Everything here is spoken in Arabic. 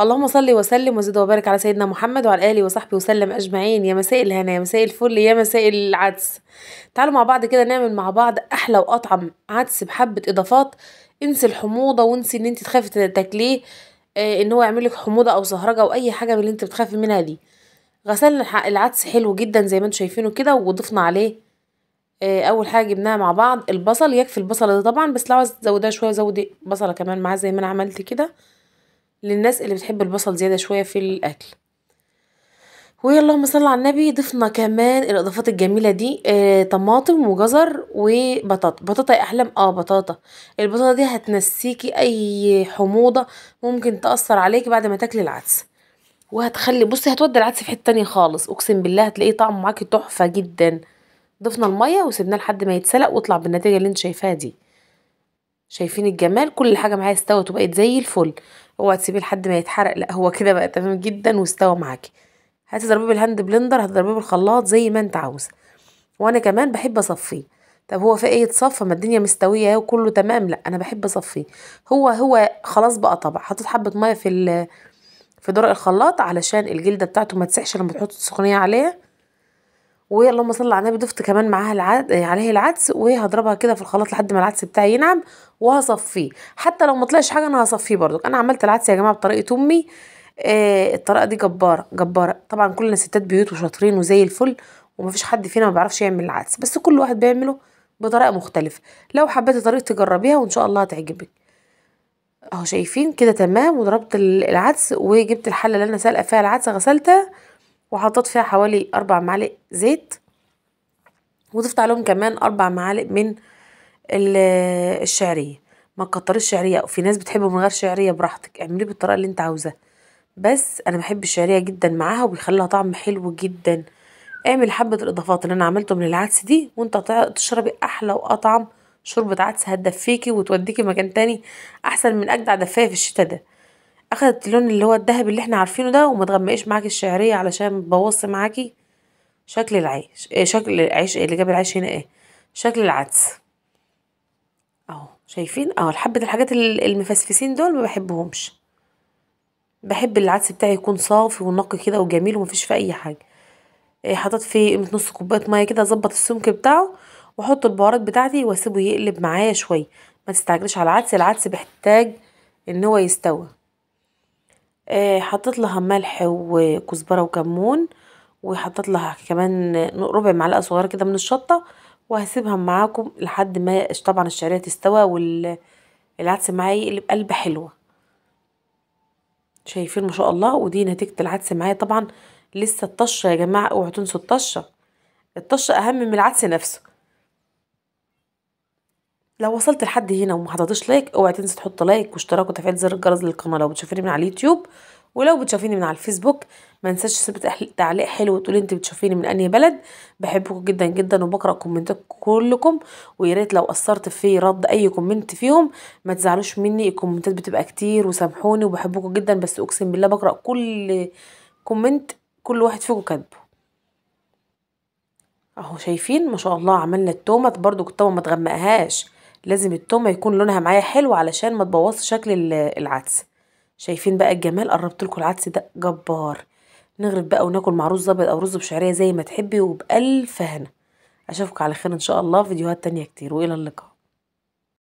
اللهم صل وسلم وزد وبارك على سيدنا محمد وعلى اله وصحبه وسلم اجمعين يا مساء الهنا يا مساء الفل يا مساء العدس تعالوا مع بعض كده نعمل مع بعض احلى واطعم عدس بحبه اضافات انسي الحموضه وانسي ان انت تخافي تاكليه آه، ان هو يعمل لك حموضه او سهرجه او اي حاجه من اللي انت بتخافي منها دي غسلنا العدس حلو جدا زي ما انتم شايفينه كده وضفنا عليه آه، اول حاجه جبناها مع بعض البصل يكفي البصل ده طبعا بس لو عايز تزوديها شويه زودي بصله كمان معاه زي ما انا عملت كده للناس اللي بتحب البصل زيادة شوية في الأكل وهي اللهم صل على النبي ضفنا كمان الاضافات الجميله دي آه طماطم وجزر وبطاطا بطاطا يا احلام اه بطاطا البطاطا دي هتنسيكي اي حموضه ممكن تاثر عليكي بعد ما تاكلي العدس وهتخلي بصي هتودي العدس في حته تانية خالص اقسم بالله هتلاقيه طعمه معاكي تحفه جدا ضفنا الميه وسيبناه لحد ما يتسلق واطلع بالنتيجه اللي انت شايفاها دي شايفين الجمال كل حاجه معايا استوت وبقت زي الفل اوعى تسيبيه لحد ما يتحرق لا هو كده بقى تمام جدا واستوى معاكي هتضربيه بالهاند بلندر هتضربيه بالخلاط زي ما انت عاوزه وانا كمان بحب اصفيه طب هو في ايه يتصفى ما الدنيا مستويه وكله تمام لا انا بحب اصفيه هو هو خلاص بقى طبع حطيت حبه ميه في في درق الخلاط علشان الجلده بتاعته ما تسحش لما تحط السخونيه عليها واللهم صل على النبي ضفت كمان معاها العد... عليه العدس وهضربها كده في الخلاط لحد ما العدس بتاعي ينعم وهصفيه حتى لو ما طلعش حاجه انا هصفيه برضك انا عملت العدس يا جماعه بطريقه امي آه الطريقه دي جباره جباره طبعا كلنا ستات بيوت وشاطرين وزي الفل ومفيش حد فينا ما بيعرفش يعمل العدس بس كل واحد بيعمله بطريقه مختلفه لو حبيتي طريقه تجربيها وان شاء الله هتعجبك اهو شايفين كده تمام وضربت العدس وجبت الحله اللي انا سالقه فيها العدس غسلتها وحطيت فيها حوالي أربع معالق زيت وضفت عليهم كمان أربع معالق من الشعرية ما تكتريش شعرية في ناس بتحبه من غير شعرية براحتك اعمليه بالطريقة اللي انت عاوزاه بس انا بحب الشعرية جدا معاها وبيخليها طعم حلو جدا اعمل حبة الاضافات اللي انا عملتهم للعدس دي وانت تشربي احلى واطعم شوربة عدس هتدفيكي وتوديكي مكان تاني احسن من اجدع دفاية في الشتا ده اخدت اللون اللي هو الذهبي اللي احنا عارفينه ده وما تغمقش معاكي الشعريه علشان ما معاكي شكل العيش إيه شكل العيش إيه اللي جاب العيش هنا ايه شكل العدس اهو شايفين اهو حبه الحاجات المفسفسين دول ما بحبهمش بحب العدس بتاعي يكون صافي ونقي كده وجميل ومفيش فيه اي حاجه إيه حطيت فيه قيمه نص كوبايه ميه كده اظبط السمك بتاعه واحط البهارات بتاعتي واسيبه يقلب معايا شويه ما تستعجلش على العدس العدس بيحتاج ان هو يستوي آه، حطيت لها ملح وكزبرة وكمون وحطيت لها كمان ربع معلقة صغيرة كده من الشطة وهسيبها معاكم لحد ما طبعا الشعرية تستوى والعدس معايا يقلب قلبة حلوة شايفين ما شاء الله ودي نتيجة العدس معايا طبعا لسه الطشة يا جماعة اوعوا تنسوا الطشة الطشة اهم من العدس نفسه لو وصلت لحد هنا وما حطيتش لايك اوعي تنسى تحط لايك واشتراك وتفعيل زر الجرس للقناه لو بتشوفيني من على اليوتيوب ولو بتشوفيني من على الفيسبوك ما تنساش تسيب تعليق حلو وتقولي انت بتشوفيني من انهي بلد بحبكم جدا جدا وبقرا كومنتاتكم كلكم ويا ريت لو قصرت في رد اي كومنت فيهم ما تزعلوش مني الكومنتات بتبقى كتير وسامحوني وبحبكم جدا بس اقسم بالله بقرا كل كومنت كل واحد فيكم كاتبه اهو شايفين ما شاء الله عملنا التومه برضو التومه ما تغمقهاش لازم التومه يكون لونها معايا حلو علشان ما تبوظش شكل العدس شايفين بقى الجمال قربت لكم العدس ده جبار نغرب بقى وناكل مع رز ابيض او رز بشعريه زي ما تحبي وبالف هنا اشوفكم على خير ان شاء الله فيديوهات تانية كتير والى اللقاء